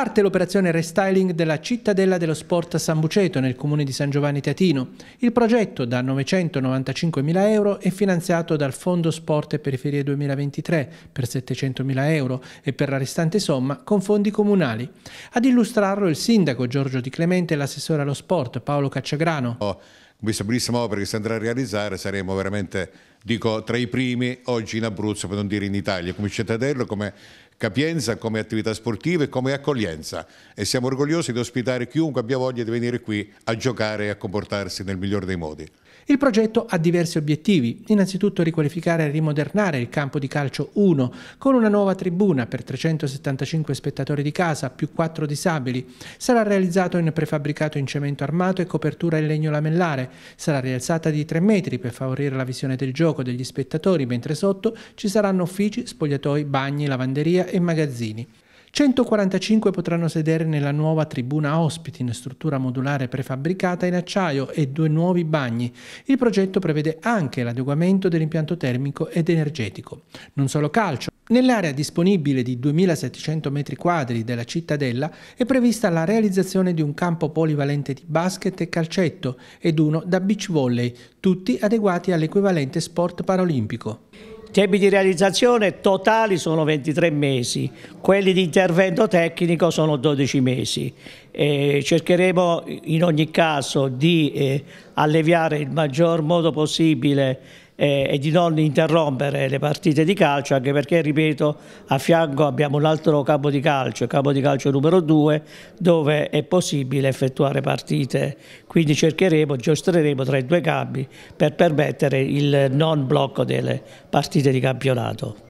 parte l'operazione restyling della cittadella dello sport a San Buceto, nel comune di San Giovanni Teatino. Il progetto, da 995.000 euro, è finanziato dal Fondo Sport e Periferie 2023 per 700.000 euro e per la restante somma con fondi comunali. Ad illustrarlo il sindaco Giorgio Di Clemente e l'assessore allo sport Paolo Cacciagrano. Oh, questa bellissima opera che si andrà a realizzare saremo veramente dico tra i primi oggi in Abruzzo, per non dire in Italia, come cittadino, come capienza, come attività sportiva e come accoglienza e siamo orgogliosi di ospitare chiunque abbia voglia di venire qui a giocare e a comportarsi nel miglior dei modi. Il progetto ha diversi obiettivi, innanzitutto riqualificare e rimodernare il campo di calcio 1 con una nuova tribuna per 375 spettatori di casa più 4 disabili, sarà realizzato in prefabbricato in cemento armato e copertura in legno lamellare, sarà rialzata di 3 metri per favorire la visione del gioco gioco degli spettatori, mentre sotto ci saranno uffici, spogliatoi, bagni, lavanderia e magazzini. 145 potranno sedere nella nuova tribuna ospiti in struttura modulare prefabbricata in acciaio e due nuovi bagni. Il progetto prevede anche l'adeguamento dell'impianto termico ed energetico. Non solo calcio. Nell'area disponibile di 2.700 m2 della cittadella è prevista la realizzazione di un campo polivalente di basket e calcetto ed uno da beach volley, tutti adeguati all'equivalente sport paralimpico tempi di realizzazione totali sono 23 mesi, quelli di intervento tecnico sono 12 mesi. E cercheremo in ogni caso di eh, alleviare il maggior modo possibile e, eh, e di non interrompere le partite di calcio, anche perché, ripeto, a fianco abbiamo un altro campo di calcio, il campo di calcio numero 2, dove è possibile effettuare partite. Quindi cercheremo, giostreremo tra i due campi per permettere il non blocco delle partite di campionato.